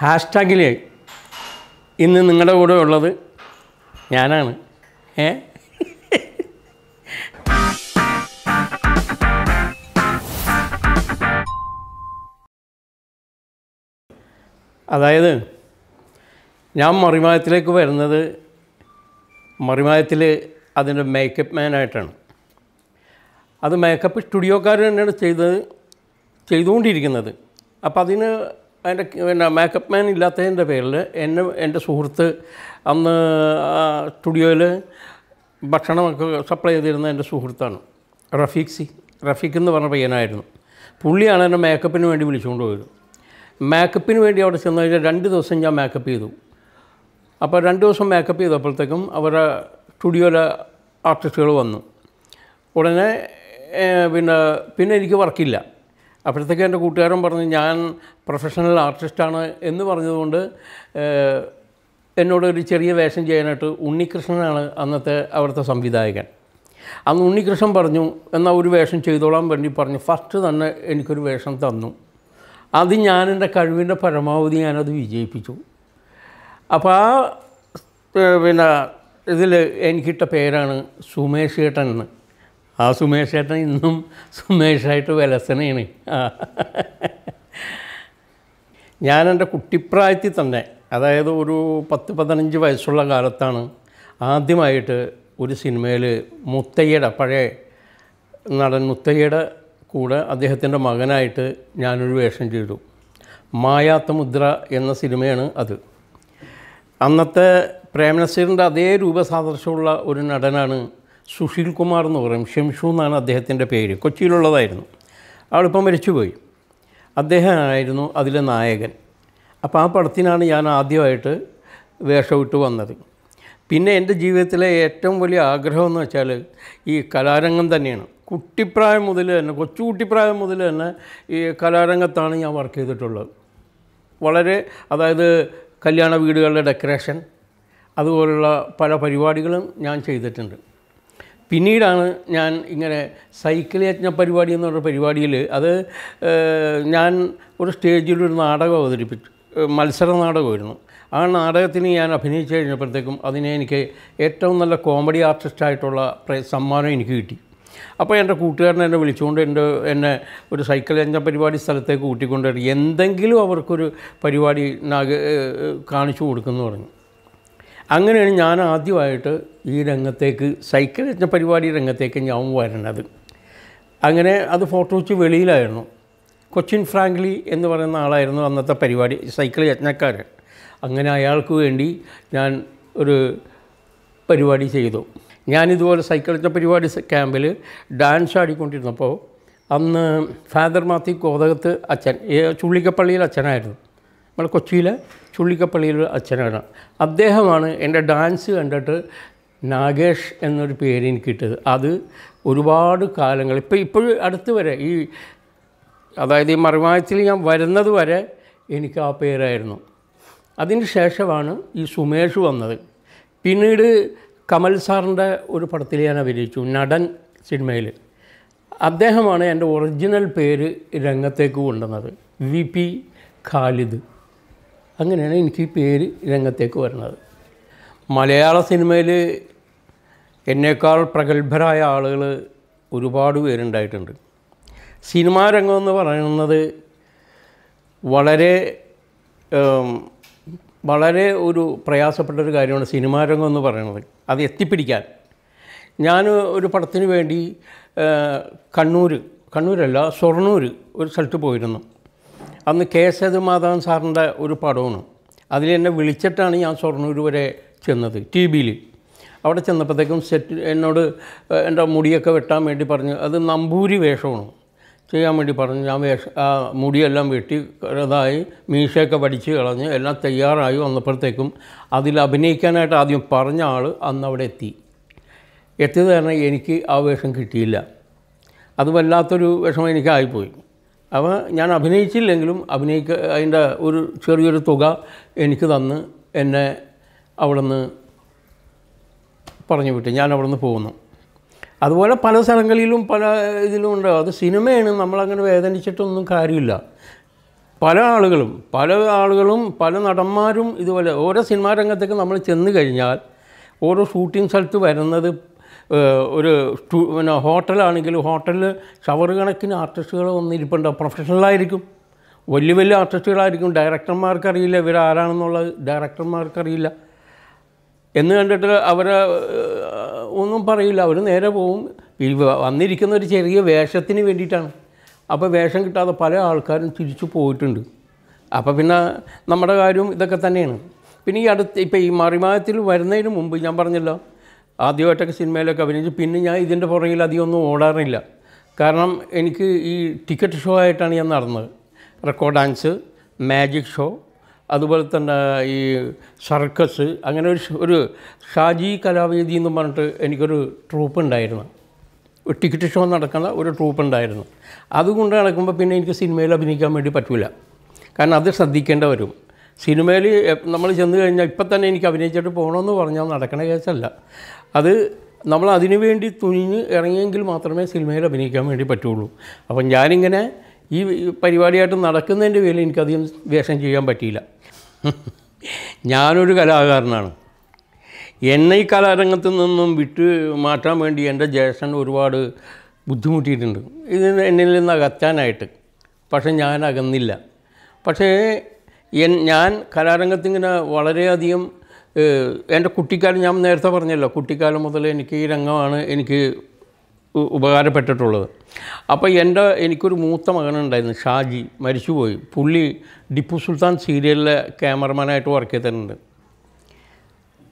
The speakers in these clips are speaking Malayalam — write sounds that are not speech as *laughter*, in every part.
ഹാഷ്ടാഗിൽ ഇന്ന് നിങ്ങളുടെ കൂടെ ഉള്ളത് ഞാനാണ് ഏ അതായത് ഞാൻ മറിമായത്തിലേക്ക് വരുന്നത് മറിമായത്തിൽ അതിൻ്റെ മേക്കപ്പ് മാനായിട്ടാണ് അത് മേക്കപ്പ് സ്റ്റുഡിയോക്കാർ തന്നെയാണ് ചെയ്തത് ചെയ്തുകൊണ്ടിരിക്കുന്നത് അപ്പോൾ അതിന് അതിൻ്റെ പിന്നെ മേക്കപ്പ് മാൻ ഇല്ലാത്തതിൻ്റെ പേരിൽ എന്നെ എൻ്റെ സുഹൃത്ത് അന്ന് സ്റ്റുഡിയോയിൽ ഭക്ഷണമൊക്കെ സപ്ലൈ ചെയ്തിരുന്ന എൻ്റെ സുഹൃത്താണ് റഫീഖ് സി റഫീഖ് എന്ന് പറഞ്ഞ പയ്യനായിരുന്നു പുള്ളിയാണ് എന്നെ മേക്കപ്പിന് വേണ്ടി വിളിച്ചുകൊണ്ട് പോയത് മേക്കപ്പിന് വേണ്ടി അവിടെ ചെന്ന് കഴിഞ്ഞാൽ രണ്ട് ദിവസം ഞാൻ മേക്കപ്പ് ചെയ്തു അപ്പോൾ രണ്ട് ദിവസം മേക്കപ്പ് ചെയ്തപ്പോഴത്തേക്കും അവരുടെ സ്റ്റുഡിയോയിലെ ആർട്ടിസ്റ്റുകൾ വന്നു ഉടനെ പിന്നെ പിന്നെ എനിക്ക് വർക്കില്ല അപ്പോഴത്തേക്ക് എൻ്റെ കൂട്ടുകാരൻ പറഞ്ഞു ഞാൻ പ്രൊഫഷണൽ ആർട്ടിസ്റ്റാണ് എന്ന് പറഞ്ഞതുകൊണ്ട് എന്നോട് ഒരു ചെറിയ വേഷം ചെയ്യാനായിട്ട് ഉണ്ണികൃഷ്ണനാണ് അന്നത്തെ അവിടുത്തെ സംവിധായകൻ അന്ന് ഉണ്ണികൃഷ്ണൻ പറഞ്ഞു എന്നാൽ ഒരു വേഷം ചെയ്തോളാൻ വേണ്ടി പറഞ്ഞു ഫസ്റ്റ് തന്നെ എനിക്കൊരു വേഷം തന്നു അത് ഞാൻ കഴിവിൻ്റെ പരമാവധി ഞാനത് വിജയിപ്പിച്ചു അപ്പോൾ ആ പിന്നെ ഇതിൽ എനിക്കിട്ട പേരാണ് സുമേഷ് ഏട്ടൻ എന്ന് ആ സുമേഷേട്ടൻ ഇന്നും സുമേഷായിട്ട് വിലസനയാണ് ഞാൻ എൻ്റെ കുട്ടിപ്രായത്തിൽ തന്നെ അതായത് ഒരു പത്ത് പതിനഞ്ച് വയസ്സുള്ള കാലത്താണ് ആദ്യമായിട്ട് ഒരു സിനിമയിൽ മുത്തയ്യയുടെ പഴയ നടൻ മുത്തയ്യയുടെ കൂടെ അദ്ദേഹത്തിൻ്റെ മകനായിട്ട് ഞാനൊരു വേഷം ചെയ്തു മായാത്ത മുദ്ര എന്ന സിനിമയാണ് അത് അന്നത്തെ പ്രേമനസീറിൻ്റെ അതേ രൂപസാദൃശ്യമുള്ള ഒരു നടനാണ് സുശീൽ കുമാർ എന്ന് പറയും ഷംഷു എന്നാണ് അദ്ദേഹത്തിൻ്റെ പേര് കൊച്ചിയിലുള്ളതായിരുന്നു അവളിപ്പം മരിച്ചുപോയി അദ്ദേഹമായിരുന്നു അതിലെ നായകൻ അപ്പോൾ ആ പടത്തിനാണ് ഞാൻ ആദ്യമായിട്ട് വേഷമിട്ട് വന്നത് പിന്നെ എൻ്റെ ജീവിതത്തിലെ ഏറ്റവും വലിയ ആഗ്രഹം എന്ന് വെച്ചാൽ ഈ കലാരംഗം തന്നെയാണ് കുട്ടിപ്രായം മുതൽ തന്നെ കൊച്ചു മുതൽ തന്നെ ഈ കലാരംഗത്താണ് ഞാൻ വർക്ക് ചെയ്തിട്ടുള്ളത് വളരെ അതായത് കല്യാണ വീടുകളുടെ ഡെക്കറേഷൻ അതുപോലുള്ള പല പരിപാടികളും ഞാൻ ചെയ്തിട്ടുണ്ട് പിന്നീടാണ് ഞാൻ ഇങ്ങനെ സൈക്കിൾ യജ്ഞ പരിപാടി പറഞ്ഞ പരിപാടിയിൽ അത് ഞാൻ ഒരു സ്റ്റേജിൽ ഒരു നാടകം അവതരിപ്പിച്ചു മത്സര നാടകമായിരുന്നു ആ നാടകത്തിന് ഞാൻ അഭിനയിച്ചു കഴിഞ്ഞപ്പോഴത്തേക്കും അതിനെ എനിക്ക് ഏറ്റവും നല്ല കോമഡി ആർട്ടിസ്റ്റായിട്ടുള്ള സമ്മാനം എനിക്ക് കിട്ടി അപ്പോൾ എൻ്റെ കൂട്ടുകാരനെ എന്നെ വിളിച്ചുകൊണ്ട് എൻ്റെ എന്നെ ഒരു സൈക്കിൾ യജ്ഞ പരിപാടി സ്ഥലത്തേക്ക് കൂട്ടിക്കൊണ്ട് എന്തെങ്കിലും അവർക്കൊരു പരിപാടി കാണിച്ചു കൊടുക്കുമെന്ന് പറഞ്ഞു അങ്ങനെയാണ് ഞാൻ ആദ്യമായിട്ട് ഈ രംഗത്തേക്ക് സൈക്കിൾ രചന പരിപാടി രംഗത്തേക്ക് ഞാൻ വരേണ്ടത് അങ്ങനെ അത് ഫോട്ടോ വെച്ച് വെളിയിലായിരുന്നു കൊച്ചിൻ ഫ്രാങ്ക്ലി എന്ന് പറയുന്ന ആളായിരുന്നു അന്നത്തെ പരിപാടി സൈക്കിൾ യജ്ഞക്കാരൻ അങ്ങനെ അയാൾക്ക് വേണ്ടി ഞാൻ ഒരു പരിപാടി ചെയ്തു ഞാനിതുപോലെ സൈക്കിൾ യജ്ഞ പരിപാടി ക്യാമ്പിൽ ഡാൻസ് ആടിക്കൊണ്ടിരുന്നപ്പോൾ അന്ന് ഫാദർ മാത്തി കോതകത്ത് അച്ഛൻ ചുള്ളിക്കപ്പള്ളിയിൽ അച്ഛനായിരുന്നു നമ്മൾ കൊച്ചിയിലെ ചുള്ളിക്കപ്പള്ളിയിലെ അച്ഛനാണ് അദ്ദേഹമാണ് എൻ്റെ ഡാൻസ് കണ്ടിട്ട് നാഗേഷ് എന്നൊരു പേര് എനിക്ക് കിട്ടിയത് അത് ഒരുപാട് കാലങ്ങൾ ഇപ്പോൾ ഇപ്പോഴും അടുത്ത് വരെ ഈ അതായത് ഈ മറിമായത്തിൽ ഞാൻ വരുന്നത് വരെ എനിക്ക് ആ പേരായിരുന്നു അതിന് ശേഷമാണ് ഈ സുമേഷ് വന്നത് പിന്നീട് കമൽ സാറിൻ്റെ ഒരു പടത്തിൽ ഞാൻ അഭിനയിച്ചു നടൻ സിനിമയിൽ അദ്ദേഹമാണ് എൻ്റെ ഒറിജിനൽ പേര് രംഗത്തേക്ക് കൊണ്ടുവന്നത് വി പി ഖാലിദ് അങ്ങനെയാണ് എനിക്ക് ഈ പേര് രംഗത്തേക്ക് വരുന്നത് മലയാള സിനിമയിൽ എന്നേക്കാൾ പ്രഗത്ഭരായ ആളുകൾ ഒരുപാട് പേരുണ്ടായിട്ടുണ്ട് സിനിമാ രംഗം എന്ന് പറയുന്നത് വളരെ വളരെ ഒരു പ്രയാസപ്പെട്ട ഒരു കാര്യമാണ് സിനിമാ രംഗം എന്ന് പറയുന്നത് അത് എത്തിപ്പിടിക്കാൻ ഞാൻ ഒരു പടത്തിന് വേണ്ടി കണ്ണൂർ കണ്ണൂരല്ല സ്വർണ്ണൂർ ഒരു സ്ഥലത്ത് പോയിരുന്നു അന്ന് കെ എസ് ഏതുമാധവൻ സാറിൻ്റെ ഒരു പടമാണ് അതിൽ എന്നെ വിളിച്ചിട്ടാണ് ഞാൻ ഷൊർണൂർ വരെ ചെന്നത് ടി ബിയിൽ അവിടെ ചെന്നപ്പോഴത്തേക്കും സെറ്റ് എന്നോട് എൻ്റെ മുടിയൊക്കെ വെട്ടാൻ വേണ്ടി പറഞ്ഞു അത് നമ്പൂരി വേഷമാണ് ചെയ്യാൻ വേണ്ടി പറഞ്ഞു ഞാൻ വേഷം ആ മുടിയെല്ലാം വെട്ടി ഇതായി മീശയൊക്കെ പഠിച്ച് കളഞ്ഞ് എല്ലാം തയ്യാറായി വന്നപ്പോഴത്തേക്കും അതിൽ അഭിനയിക്കാനായിട്ട് ആദ്യം പറഞ്ഞ ആൾ അന്ന് അവിടെ എത്തി എത്തിയത് കാരണം എനിക്ക് ആ വേഷം കിട്ടിയില്ല അത് വല്ലാത്തൊരു വിഷമം എനിക്കായിപ്പോയി അവ ഞാൻ അഭിനയിച്ചില്ലെങ്കിലും അഭിനയിക്ക അതിൻ്റെ ഒരു ചെറിയൊരു തുക എനിക്ക് തന്ന് എന്നെ അവിടെ നിന്ന് പറഞ്ഞു വിട്ടു ഞാൻ അവിടെ നിന്ന് പോകുന്നു അതുപോലെ പല സ്ഥലങ്ങളിലും പല ഇതിലും ഉണ്ട് അത് സിനിമയാണ് നമ്മളങ്ങനെ വേദനിച്ചിട്ടൊന്നും കാര്യമില്ല പല ആളുകളും പല ആളുകളും പല നടന്മാരും ഇതുപോലെ ഓരോ സിനിമാ രംഗത്തേക്ക് നമ്മൾ ചെന്ന് കഴിഞ്ഞാൽ ഓരോ ഷൂട്ടിംഗ് സ്ഥലത്ത് വരുന്നത് ഒരു പിന്നെ ഹോട്ടലാണെങ്കിലും ഹോട്ടലിൽ ഷവർ കണക്കിന് ആർട്ടിസ്റ്റുകൾ വന്നിരിപ്പുണ്ട് പ്രൊഫഷണലായിരിക്കും വലിയ വലിയ ആർട്ടിസ്റ്റുകളായിരിക്കും ഡയറക്ടർമാർക്കറിയില്ല ഇവരാരാണെന്നുള്ളത് ഡയറക്ടർമാർക്കറിയില്ല എന്ന് കണ്ടിട്ട് അവരെ ഒന്നും പറയില്ല അവർ നേരെ പോവും ഈ വന്നിരിക്കുന്ന ഒരു ചെറിയ വേഷത്തിന് വേണ്ടിയിട്ടാണ് അപ്പോൾ വേഷം കിട്ടാതെ പല ആൾക്കാരും തിരിച്ചു പോയിട്ടുണ്ട് അപ്പോൾ പിന്നെ നമ്മുടെ കാര്യം ഇതൊക്കെ തന്നെയാണ് പിന്നെ ഈ അടുത്ത് ഇപ്പോൾ ഈ മറിമായത്തിൽ വരുന്നതിന് മുമ്പ് ഞാൻ പറഞ്ഞല്ലോ ആദ്യമായിട്ടൊക്കെ സിനിമയിലൊക്കെ അഭിനയിച്ചു പിന്നെ ഞാൻ ഇതിൻ്റെ പുറകിൽ അധികമൊന്നും ഓടാറില്ല കാരണം എനിക്ക് ഈ ടിക്കറ്റ് ഷോ ആയിട്ടാണ് ഞാൻ നടന്നത് റെക്കോർഡ് ഡാൻസ് മാജിക് ഷോ അതുപോലെ തന്നെ ഈ സർക്കസ് അങ്ങനെ ഒരു ഒരു ഷാജി കലാവേദി എന്ന് പറഞ്ഞിട്ട് എനിക്കൊരു ട്രൂപ്പ് ഉണ്ടായിരുന്നു ടിക്കറ്റ് ഷോ നടക്കുന്ന ഒരു ട്രൂപ്പ് ഉണ്ടായിരുന്നു അതുകൊണ്ട് നടക്കുമ്പോൾ പിന്നെ എനിക്ക് സിനിമയിൽ അഭിനയിക്കാൻ വേണ്ടി പറ്റില്ല കാരണം അത് ശ്രദ്ധിക്കേണ്ട വരും സിനിമയിൽ നമ്മൾ ചെന്ന് കഴിഞ്ഞാൽ ഇപ്പം തന്നെ എനിക്ക് അഭിനയിച്ചിട്ട് പോകണമെന്ന് പറഞ്ഞാൽ നടക്കണ കേസല്ല അത് നമ്മൾ അതിനു വേണ്ടി തുനിഞ്ഞ് ഇറങ്ങിയെങ്കിൽ മാത്രമേ സിനിമയിൽ അഭിനയിക്കാൻ വേണ്ടി പറ്റുള്ളൂ അപ്പം ഞാനിങ്ങനെ ഈ പരിപാടിയായിട്ട് നടക്കുന്നതിൻ്റെ പേരിൽ എനിക്കധികം വേഷം ചെയ്യാൻ പറ്റിയില്ല ഞാനൊരു കലാകാരനാണ് എന്നെ ഈ കലാരംഗത്ത് നിന്നും വിട്ട് മാറ്റാൻ വേണ്ടി എൻ്റെ ജേഷൻ ഒരുപാട് ബുദ്ധിമുട്ടിയിട്ടുണ്ട് ഇത് എന്നിൽ നിന്ന് അകറ്റാനായിട്ട് പക്ഷെ ഞാൻ അകന്നില്ല പക്ഷേ ഞാൻ കലാരംഗത്തിങ്ങനെ വളരെയധികം എൻ്റെ കുട്ടിക്കാലം ഞാൻ നേരത്തെ പറഞ്ഞല്ലോ കുട്ടിക്കാലം മുതൽ എനിക്ക് ഈ രംഗമാണ് എനിക്ക് ഉപകാരപ്പെട്ടിട്ടുള്ളത് അപ്പോൾ എൻ്റെ എനിക്കൊരു മൂത്ത മകനുണ്ടായിരുന്നു ഷാജി മരിച്ചുപോയി പുള്ളി ടിപ്പു സുൽത്താൻ സീരിയലിലെ ക്യാമറമാനായിട്ട് വർക്ക് ചെയ്തിട്ടുണ്ട്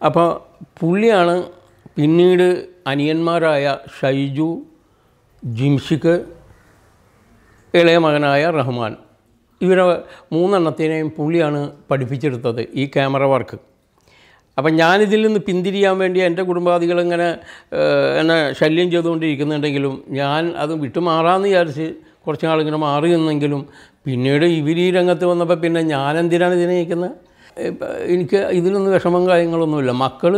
അപ്പോൾ പുള്ളിയാണ് പിന്നീട് അനിയന്മാരായ ഷൈജു ജിംഷിക്ക് ഇളയ മകനായ റഹ്മാൻ ഇവരെ മൂന്നെണ്ണത്തിനെയും പുള്ളിയാണ് പഠിപ്പിച്ചെടുത്തത് ഈ ക്യാമറ വർക്ക് അപ്പം ഞാനിതിൽ നിന്ന് പിന്തിരിയാൻ വേണ്ടി എൻ്റെ കുടുംബാദികൾ ഇങ്ങനെ എന്നെ ശല്യം ചെയ്തുകൊണ്ടിരിക്കുന്നുണ്ടെങ്കിലും ഞാൻ അത് വിട്ടുമാറാമെന്ന് വിചാരിച്ച് കുറച്ച് നാളിങ്ങനെ മാറി നിന്നെങ്കിലും പിന്നീട് ഇവർ ഈ രംഗത്ത് വന്നപ്പോൾ പിന്നെ ഞാൻ എന്തിനാണ് ഇതിനെ നയിക്കുന്നത് എനിക്ക് ഇതിലൊന്നും വിഷമം കാര്യങ്ങളൊന്നുമില്ല മക്കൾ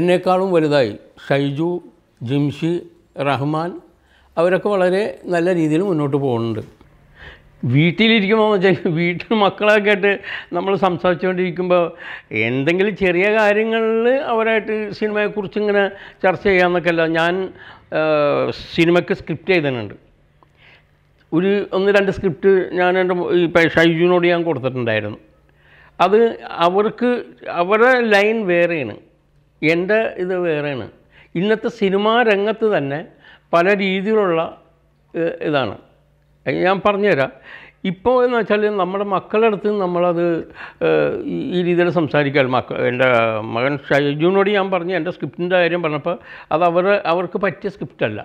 എന്നേക്കാളും വലുതായി ഷൈജു ജിംഷി റഹ്മാൻ അവരൊക്കെ വളരെ നല്ല രീതിയിൽ മുന്നോട്ട് പോകുന്നുണ്ട് വീട്ടിലിരിക്കുമ്പോൾ വെച്ചാൽ വീട്ടിൽ മക്കളൊക്കെ ആയിട്ട് നമ്മൾ സംസാരിച്ചുകൊണ്ടിരിക്കുമ്പോൾ എന്തെങ്കിലും ചെറിയ കാര്യങ്ങളിൽ അവരായിട്ട് സിനിമയെക്കുറിച്ച് ഇങ്ങനെ ചർച്ച ചെയ്യാമെന്നൊക്കെ അല്ല ഞാൻ സിനിമയ്ക്ക് സ്ക്രിപ്റ്റ് ചെയ്തിട്ടുണ്ട് ഒരു ഒന്ന് രണ്ട് സ്ക്രിപ്റ്റ് ഞാൻ എൻ്റെ ഈ ഷൈജുവിനോട് ഞാൻ കൊടുത്തിട്ടുണ്ടായിരുന്നു അത് അവർക്ക് അവരുടെ ലൈൻ വേറെയാണ് എൻ്റെ ഇത് വേറെയാണ് ഇന്നത്തെ സിനിമാ രംഗത്ത് തന്നെ പല രീതിയിലുള്ള ഇതാണ് ഞാൻ പറഞ്ഞുതരാം ഇപ്പോൾ എന്ന് വെച്ചാൽ നമ്മുടെ മക്കളുടെ അടുത്ത് നമ്മളത് ഈ രീതിയിൽ സംസാരിക്കാൻ മക്ക എൻ്റെ മകൻ ഷൈജുനോട് ഞാൻ പറഞ്ഞു എൻ്റെ സ്ക്രിപ്റ്റിൻ്റെ കാര്യം പറഞ്ഞപ്പോൾ അത് അവർ അവർക്ക് പറ്റിയ സ്ക്രിപ്റ്റല്ല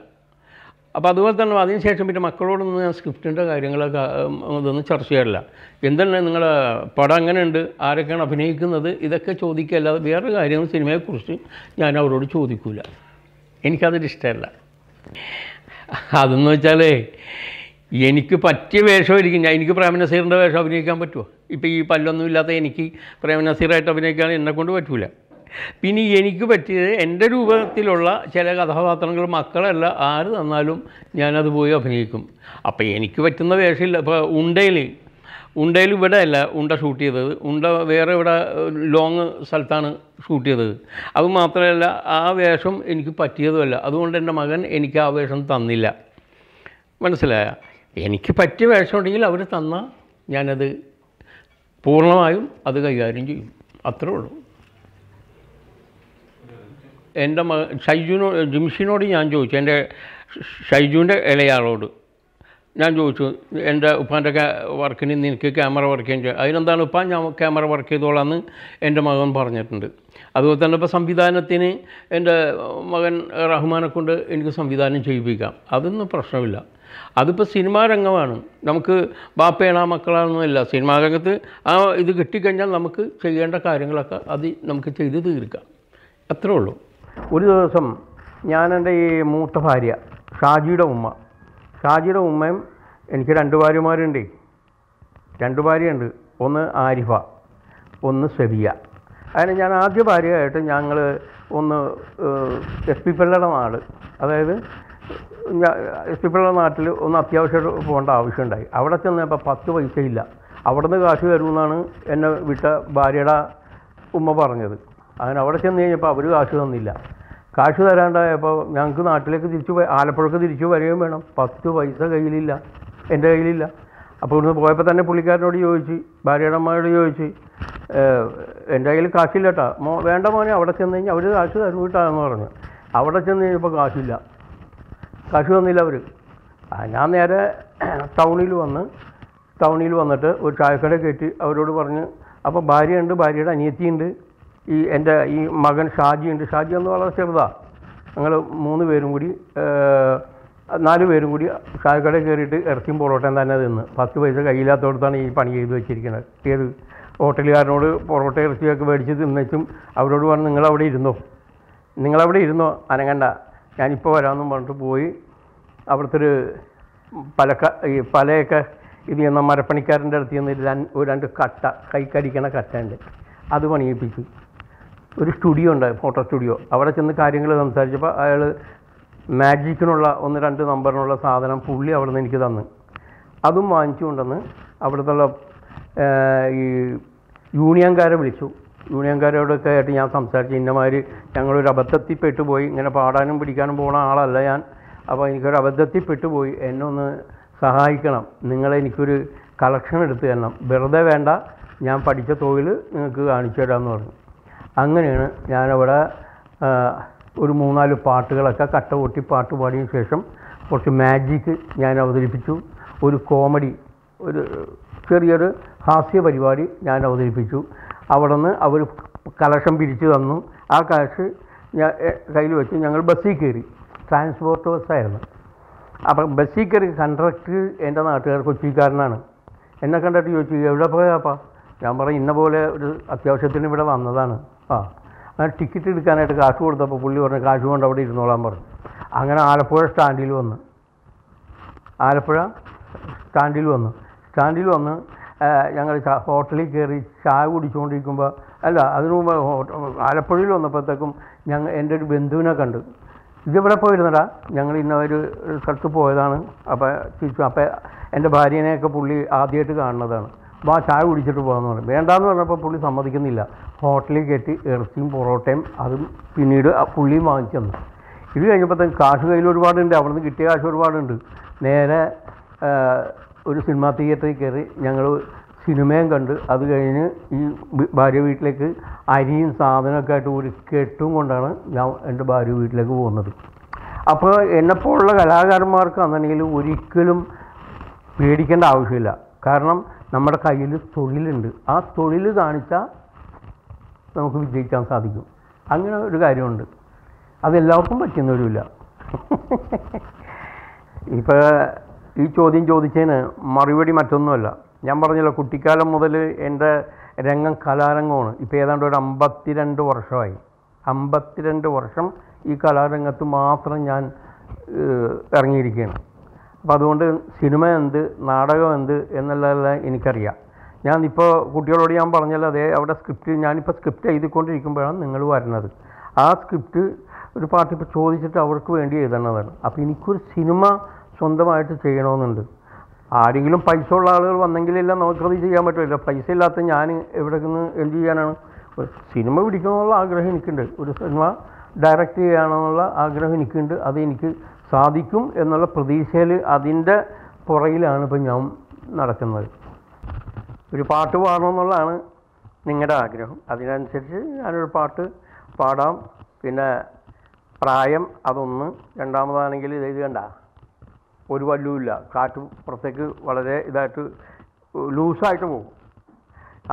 അപ്പോൾ അതുപോലെ തന്നെ അതിനുശേഷം പിന്നെ മക്കളോടൊന്നും ഞാൻ സ്ക്രിപ്റ്റിൻ്റെ കാര്യങ്ങളൊക്കെ ഇതൊന്നും ചർച്ച ചെയ്യാറില്ല എന്താണ് നിങ്ങളെ പടം അങ്ങനെയുണ്ട് ആരൊക്കെയാണ് അഭിനയിക്കുന്നത് ഇതൊക്കെ ചോദിക്കുകയല്ലാതെ വേറെ കാര്യങ്ങൾ സിനിമയെക്കുറിച്ച് ഞാൻ അവരോട് ചോദിക്കില്ല എനിക്കതിൽ ഇഷ്ടമല്ല അതെന്ന് വെച്ചാലേ എനിക്ക് പറ്റിയ വേഷമായിരിക്കും ഞാൻ എനിക്ക് നസീറിൻ്റെ വേഷം അഭിനയിക്കാൻ പറ്റുമോ ഇപ്പോൾ ഈ പല്ലൊന്നും ഇല്ലാത്ത എനിക്ക് നസീറായിട്ട് അഭിനയിക്കാൻ എന്നെക്കൊണ്ട് പറ്റില്ല പിന്നെ എനിക്ക് പറ്റിയത് എൻ്റെ രൂപത്തിലുള്ള ചില കഥാപാത്രങ്ങൾ മക്കളല്ല ആര് തന്നാലും ഞാനത് പോയി അഭിനയിക്കും അപ്പോൾ എനിക്ക് പറ്റുന്ന വേഷമില്ല ഇപ്പോൾ ഉണ്ടയിൽ ഉണ്ടയിൽ ഇവിടെ അല്ല ഉണ്ട ഷൂട്ട് ചെയ്തത് ഉണ്ട വേറെ ഇവിടെ ലോങ് സ്ഥലത്താണ് ഷൂട്ട് ചെയ്തത് അത് മാത്രമല്ല ആ വേഷം എനിക്ക് പറ്റിയതുമല്ല അതുകൊണ്ട് എൻ്റെ മകൻ എനിക്ക് ആ വേഷം തന്നില്ല മനസ്സിലായ എനിക്ക് പറ്റിയ വേഷമുണ്ടെങ്കിൽ അവർ തന്നാൽ ഞാനത് പൂർണ്ണമായും അത് കൈകാര്യം ചെയ്യും അത്രേ ഉള്ളൂ എൻ്റെ മ ഷൈജുനോ ജിംഷിനോട് ഞാൻ ചോദിച്ചു എൻ്റെ ഷൈജുവിൻ്റെ ഇളയാളോട് ഞാൻ ചോദിച്ചു എൻ്റെ ഉപ്പാൻ്റെ വർക്കിന് നിനക്ക് ക്യാമറ വർക്ക് ചെയ്യാൻ അതിനെന്താണ് ഉപ്പാൻ ഞാൻ ക്യാമറ വർക്ക് ചെയ്തോളാന്ന് എൻ്റെ മകൻ പറഞ്ഞിട്ടുണ്ട് അതുപോലെ തന്നെ ഇപ്പോൾ സംവിധാനത്തിന് എൻ്റെ മകൻ റഹ്മാനെ കൊണ്ട് എനിക്ക് സംവിധാനം ചെയ്യിപ്പിക്കാം അതൊന്നും പ്രശ്നമില്ല അതിപ്പോൾ സിനിമാ രംഗമാണ് നമുക്ക് ബാപ്പയാണ് ആ മക്കളാണെന്നില്ല സിനിമാ രംഗത്ത് ആ ഇത് കിട്ടിക്കഴിഞ്ഞാൽ നമുക്ക് ചെയ്യേണ്ട കാര്യങ്ങളൊക്കെ അത് നമുക്ക് ചെയ്ത് തീർക്കാം അത്രേ ഉള്ളൂ ഒരു ദിവസം ഞാൻ എൻ്റെ ഈ മൂത്ത ഭാര്യ ഷാജിയുടെ ഉമ്മ ഷാജിയുടെ ഉമ്മയും എനിക്ക് രണ്ട് ഭാര്യമാരുണ്ട് രണ്ട് ഭാര്യയുണ്ട് ഒന്ന് ആരിഫ ഒന്ന് സെബിയ അതിന് ഞാൻ ആദ്യ ഭാര്യയായിട്ട് ഞങ്ങൾ ഒന്ന് എസ് പി പിള്ളയുടെ നാട് അതായത് എസ് പി പിള്ള നാട്ടിൽ ഒന്ന് അത്യാവശ്യമായിട്ട് പോകേണ്ട ആവശ്യമുണ്ടായി അവിടെ ചെന്നപ്പോൾ പത്ത് പൈസയില്ല നിന്ന് കാശ് തരുമെന്നാണ് എന്നെ വിട്ട ഭാര്യയുടെ ഉമ്മ പറഞ്ഞത് അങ്ങനെ അവിടെ ചെന്ന് കഴിഞ്ഞപ്പോൾ അവർ കാശ് തന്നില്ല കാശ് തരാണ്ടായപ്പോൾ ഞങ്ങൾക്ക് നാട്ടിലേക്ക് തിരിച്ചു പോയി ആലപ്പുഴക്ക് തിരിച്ചു വരികയും വേണം പത്ത് പൈസ കയ്യിലില്ല എൻ്റെ കയ്യിലില്ല അപ്പോൾ ഇവിടുന്ന് പോയപ്പോൾ തന്നെ പുള്ളിക്കാരനോട് ചോദിച്ചു ഭാര്യയുടെ അമ്മയോട് ചോദിച്ചു എൻ്റെ കയ്യിൽ കാശില്ല കേട്ടോ മോ വേണ്ട മോനെ അവിടെ ചെന്ന് കഴിഞ്ഞാൽ അവർ കാശ് തരും എന്ന് പറഞ്ഞു അവിടെ ചെന്ന് കഴിഞ്ഞപ്പോൾ കാശില്ല കാശ് തന്നില്ല അവർ ഞാൻ നേരെ ടൗണിൽ വന്ന് ടൗണിൽ വന്നിട്ട് ഒരു ചായക്കട കയറ്റി അവരോട് പറഞ്ഞ് അപ്പോൾ ഭാര്യയുണ്ട് ഭാര്യയുടെ അനിയത്തിയുണ്ട് ഈ എൻ്റെ ഈ മകൻ ഷാജിയുണ്ട് ഷാജി എന്ന് വളരെ ചെറുതാണ് ഞങ്ങൾ മൂന്ന് പേരും കൂടി നാല് പേരും കൂടി ചായക്കട കയറിയിട്ട് ഇറച്ചിയും പൊറോട്ടയും തന്നെ തിന്ന് പത്ത് പൈസ കയ്യില്ലാത്തടത്താണ് ഈ പണി ചെയ്ത് വെച്ചിരിക്കുന്നത് കിട്ടിയത് ഹോട്ടലുകാരനോട് പൊറോട്ട ഇറച്ചിയൊക്കെ മേടിച്ച് തിന്നിച്ചും അവരോട് പറഞ്ഞു നിങ്ങളവിടെ ഇരുന്നോ നിങ്ങളവിടെ ഇരുന്നോ അനങ്ങണ്ട ഞാനിപ്പോൾ വരാമെന്നും പറഞ്ഞിട്ട് പോയി അവിടുത്തെ ഒരു പലക്ക ഈ പലയൊക്കെ ഇത് ചെയ്യുന്ന മരപ്പണിക്കാരൻ്റെ അടുത്ത് ചെന്ന് ഒരു രണ്ട് കട്ട കൈക്കടിക്കണ കട്ടയുണ്ട് അത് പണിയിപ്പിച്ചു ഒരു സ്റ്റുഡിയോ ഉണ്ട് ഫോട്ടോ സ്റ്റുഡിയോ അവിടെ ചെന്ന് കാര്യങ്ങൾ സംസാരിച്ചപ്പോൾ അയാൾ മാജിക്കിനുള്ള ഒന്ന് രണ്ട് നമ്പറിനുള്ള സാധനം പുള്ളി അവിടെ നിന്ന് എനിക്ക് തന്നു അതും വാങ്ങിച്ചുകൊണ്ടെന്ന് അവിടുത്തെ ഈ യൂണിയൻകാരെ വിളിച്ചു യൂണിയൻകാരോടൊക്കെ ആയിട്ട് ഞാൻ സംസാരിച്ചു ഇന്നമാതിരി ഞങ്ങളൊരു അബദ്ധത്തിൽ പെട്ടുപോയി ഇങ്ങനെ പാടാനും പിടിക്കാനും പോണ ആളല്ല ഞാൻ അപ്പോൾ എനിക്കൊരു അബദ്ധത്തിൽ പെട്ടുപോയി എന്നൊന്ന് സഹായിക്കണം നിങ്ങളെനിക്കൊരു കളക്ഷൻ എടുത്തു തരണം വെറുതെ വേണ്ട ഞാൻ പഠിച്ച തൊഴിൽ നിങ്ങൾക്ക് കാണിച്ചു തരാമെന്ന് പറഞ്ഞു അങ്ങനെയാണ് ഞാനവിടെ ഒരു മൂന്നാല് പാട്ടുകളൊക്കെ കട്ട പൊട്ടി പാട്ട് പാടിയ ശേഷം കുറച്ച് മാജിക്ക് ഞാൻ അവതരിപ്പിച്ചു ഒരു കോമഡി ഒരു ചെറിയൊരു ഹാസ്യ പരിപാടി ഞാൻ അവതരിപ്പിച്ചു അവിടെ നിന്ന് അവർ കലക്ഷൻ പിരിച്ചു തന്നു ആ കാശ് ഞാൻ കയ്യിൽ വെച്ച് ഞങ്ങൾ ബസ്സിൽ കയറി ട്രാൻസ്പോർട്ട് ബസ്സായിരുന്നു അപ്പം ബസ്സിൽ കയറി കണ്ടക്ടർ എൻ്റെ നാട്ടുകാർ കൊച്ചിക്കാരനാണ് എന്നെ കണ്ടിട്ട് ചോദിച്ചു എവിടെ പോയാപ്പാ ഞാൻ പറഞ്ഞു ഇന്ന പോലെ ഒരു അത്യാവശ്യത്തിന് ഇവിടെ വന്നതാണ് ആ അങ്ങനെ ടിക്കറ്റ് എടുക്കാനായിട്ട് കാശ് കൊടുത്തപ്പോൾ പുള്ളി പറഞ്ഞു കാശ് കൊണ്ട് അവിടെ ഇരുന്നോളാൻ പറഞ്ഞു അങ്ങനെ ആലപ്പുഴ സ്റ്റാൻഡിൽ വന്ന് ആലപ്പുഴ സ്റ്റാൻഡിൽ വന്നു സ്റ്റാൻഡിൽ വന്ന് ഞങ്ങൾ ഹോട്ടലിൽ കയറി ചായ കുടിച്ചുകൊണ്ടിരിക്കുമ്പോൾ അല്ല അതിനു മുമ്പ് ആലപ്പുഴയിൽ വന്നപ്പോഴത്തേക്കും ഞങ്ങൾ എൻ്റെ ഒരു ബന്ധുവിനെ കണ്ടു ഇതിവിടെ പോയിരുന്നടാ ഞങ്ങൾ ഇന്ന ഒരു സ്ഥലത്ത് പോയതാണ് അപ്പോൾ തിരിച്ചു അപ്പോൾ എൻ്റെ ഭാര്യനെയൊക്കെ പുള്ളി ആദ്യമായിട്ട് കാണുന്നതാണ് അപ്പോൾ ആ ചായ കുടിച്ചിട്ട് പോകാമെന്ന് പറഞ്ഞു വേണ്ടാന്ന് പറഞ്ഞപ്പോൾ പുള്ളി സമ്മതിക്കുന്നില്ല ഹോട്ടലിൽ കയറ്റി ഇറച്ചിയും പൊറോട്ടയും അതും പിന്നീട് ആ പുള്ളിയും വാങ്ങിച്ചു തന്നു ഇത് കഴിഞ്ഞപ്പോഴത്തേക്കും കാശ് കയ്യിൽ ഒരുപാടുണ്ട് അവിടെ നിന്ന് കിട്ടിയ കാശ് ഒരുപാടുണ്ട് നേരെ ഒരു സിനിമാ തിയേറ്ററിൽ കയറി ഞങ്ങൾ സിനിമയും കണ്ട് അത് കഴിഞ്ഞ് ഈ ഭാര്യ വീട്ടിലേക്ക് അരിയും സാധനമൊക്കെ ആയിട്ട് ഒരു കെട്ടും കൊണ്ടാണ് ഞാൻ എൻ്റെ ഭാര്യ വീട്ടിലേക്ക് പോകുന്നത് അപ്പോൾ എന്നെപ്പോലുള്ള കലാകാരന്മാർക്കാണെന്നുണ്ടെങ്കിൽ ഒരിക്കലും പേടിക്കേണ്ട ആവശ്യമില്ല കാരണം നമ്മുടെ കയ്യിൽ തൊഴിലുണ്ട് ആ തൊഴിൽ കാണിച്ചാൽ നമുക്ക് വിജയിക്കാൻ സാധിക്കും അങ്ങനെ ഒരു കാര്യമുണ്ട് അതെല്ലാവർക്കും പറ്റുന്നവരുമില്ല *laughs* ഇപ്പോൾ ഈ ചോദ്യം ചോദിച്ചതിന് മറുപടി മറ്റൊന്നുമല്ല ഞാൻ പറഞ്ഞല്ലോ കുട്ടിക്കാലം മുതൽ എൻ്റെ രംഗം കലാരംഗമാണ് ഇപ്പോൾ ഏതാണ്ട് ഒരു അമ്പത്തിരണ്ട് വർഷമായി അമ്പത്തിരണ്ട് വർഷം ഈ കലാരംഗത്ത് മാത്രം ഞാൻ ഇറങ്ങിയിരിക്കുകയാണ് അപ്പോൾ അതുകൊണ്ട് സിനിമ എന്ത് നാടകം എന്ത് എന്നുള്ളതെല്ലാം എനിക്കറിയാം ഞാൻ ഇപ്പോൾ കുട്ടികളോട് ഞാൻ പറഞ്ഞല്ലോ അതേ അവിടെ സ്ക്രിപ്റ്റ് ഞാനിപ്പോൾ സ്ക്രിപ്റ്റ് എഴുതിക്കൊണ്ടിരിക്കുമ്പോഴാണ് നിങ്ങൾ വരുന്നത് ആ സ്ക്രിപ്റ്റ് ഒരു പാർട്ടി ഇപ്പോൾ ചോദിച്ചിട്ട് അവർക്ക് വേണ്ടി എഴുതേണ്ടതാണ് അപ്പോൾ എനിക്കൊരു സിനിമ സ്വന്തമായിട്ട് ചെയ്യണമെന്നുണ്ട് ആരെങ്കിലും പൈസ ഉള്ള ആളുകൾ വന്നെങ്കിലില്ല നമുക്കത് ചെയ്യാൻ പറ്റില്ല പൈസ ഇല്ലാത്ത ഞാൻ എവിടെ നിന്ന് എന്ത് ചെയ്യാനാണ് സിനിമ പിടിക്കണമെന്നുള്ള ആഗ്രഹം എനിക്കുണ്ട് ഒരു സിനിമ ഡയറക്റ്റ് ചെയ്യണമെന്നുള്ള ആഗ്രഹം എനിക്കുണ്ട് അത് എനിക്ക് സാധിക്കും എന്നുള്ള പ്രതീക്ഷയിൽ അതിൻ്റെ പുറകിലാണ് ഇപ്പം ഞാൻ നടക്കുന്നത് ഒരു പാട്ട് പാടണമെന്നുള്ളതാണ് നിങ്ങളുടെ ആഗ്രഹം അതിനനുസരിച്ച് ഞാനൊരു പാട്ട് പാടാം പിന്നെ പ്രായം അതൊന്ന് രണ്ടാമതാണെങ്കിൽ ഇത് കണ്ട ഒരു വല്ലുമില്ല കാറ്റ് പുറത്തേക്ക് വളരെ ഇതായിട്ട് ലൂസായിട്ട് പോകും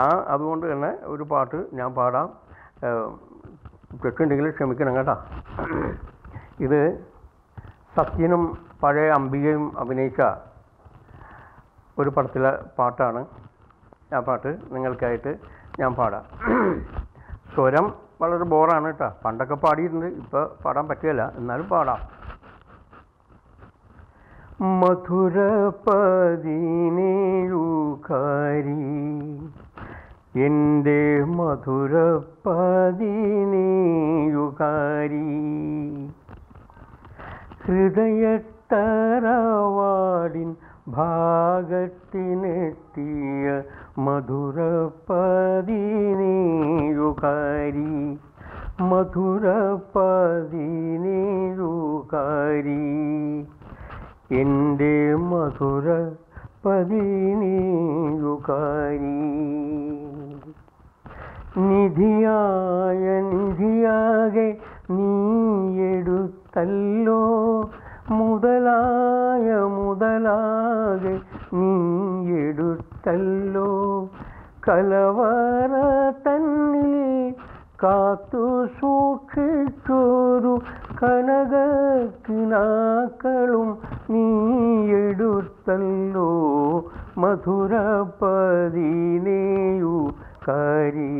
ആ അതുകൊണ്ട് തന്നെ ഒരു പാട്ട് ഞാൻ പാടാം തെറ്റുണ്ടെങ്കിൽ ക്ഷമിക്കണം കേട്ടോ ഇത് സത്യനും പഴയ അംബികയും അഭിനയിച്ച ഒരു പടത്തിലെ പാട്ടാണ് ആ പാട്ട് നിങ്ങൾക്കായിട്ട് ഞാൻ പാടാം സ്വരം വളരെ ബോറാണ് കേട്ടോ പണ്ടൊക്കെ പാടിയിട്ടുണ്ട് ഇപ്പോൾ പാടാൻ പറ്റുകയില്ല എന്നാലും പാടാം മധുര പതിനേഴുകാരി എൻ്റെ മധുര പതിനേഴുകാരി ഹൃദയത്തറവാടിൻ ഭാഗത്തിനെത്തിയ മധുര പതിനേഴുകാരി മധുര പതിനേഴുകാരി എൻ്റെ മധുര പതിനീയുകാരി നിധിയായ നിധിയാകെ നീയെടുത്തല്ലോ മുതലായ മുതലാകെ നീയെടുത്തല്ലോ കലവറ തന്നിൽ കാത്തു സൂക്ഷിച്ചൊരു കനകക്കിനാക്കളും നീയെടുത്തല്ലോ മധുര പതിനേയു കരി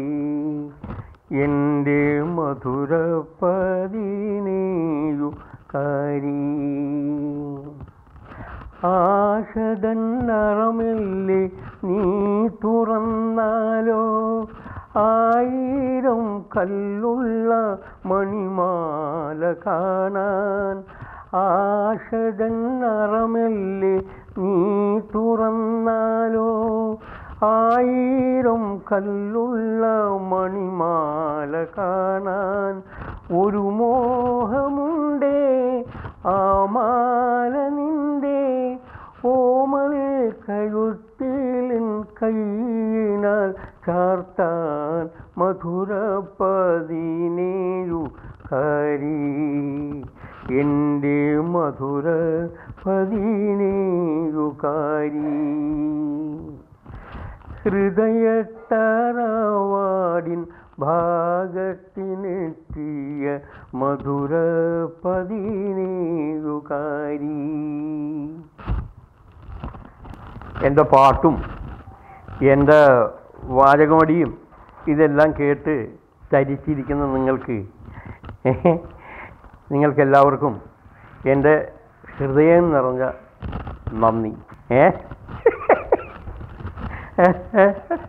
എൻ്റെ മധുര പതിനേയു കരി ആശതൻ നറമില്ലേ നീ തുറന്നാലോ ആയിരം കല്ലുള്ള മണിമാല കാണാൻ ആഷതൻ നീ തുറന്നാലോ ആയിരം കല്ലുള്ള മണിമാല കാണാൻ ഒരു മോ ഹൃദയത്തറവാടിൻ ഭാഗത്തിനെത്തിയ മധുര പതിനേഴുകാരി എൻ്റെ പാട്ടും എൻ്റെ വാചകമടിയും ഇതെല്ലാം കേട്ട് തരിച്ചിരിക്കുന്ന നിങ്ങൾക്ക് നിങ്ങൾക്കെല്ലാവർക്കും എൻ്റെ ഹൃദയം നിറഞ്ഞ നന്ദി ഏ Ha ha ha.